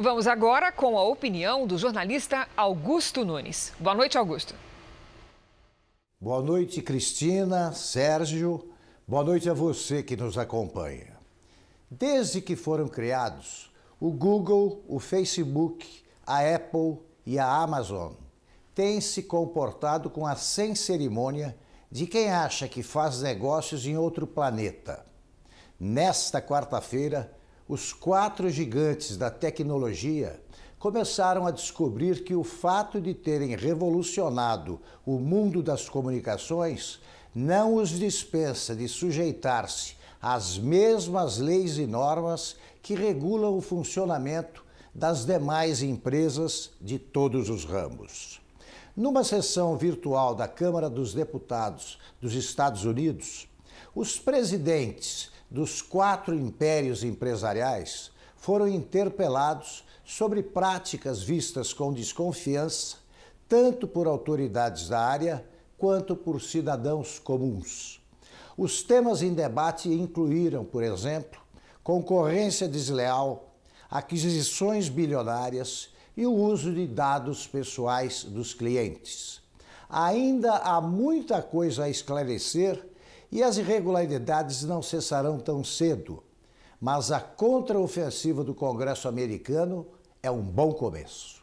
Vamos agora com a opinião do jornalista Augusto Nunes. Boa noite, Augusto. Boa noite, Cristina, Sérgio. Boa noite a você que nos acompanha. Desde que foram criados o Google, o Facebook, a Apple e a Amazon, têm se comportado com a sem cerimônia de quem acha que faz negócios em outro planeta. Nesta quarta-feira, os quatro gigantes da tecnologia começaram a descobrir que o fato de terem revolucionado o mundo das comunicações não os dispensa de sujeitar-se às mesmas leis e normas que regulam o funcionamento das demais empresas de todos os ramos. Numa sessão virtual da Câmara dos Deputados dos Estados Unidos, os presidentes dos quatro impérios empresariais foram interpelados sobre práticas vistas com desconfiança, tanto por autoridades da área quanto por cidadãos comuns. Os temas em debate incluíram, por exemplo, concorrência desleal, aquisições bilionárias e o uso de dados pessoais dos clientes. Ainda há muita coisa a esclarecer e as irregularidades não cessarão tão cedo, mas a contraofensiva do Congresso americano é um bom começo.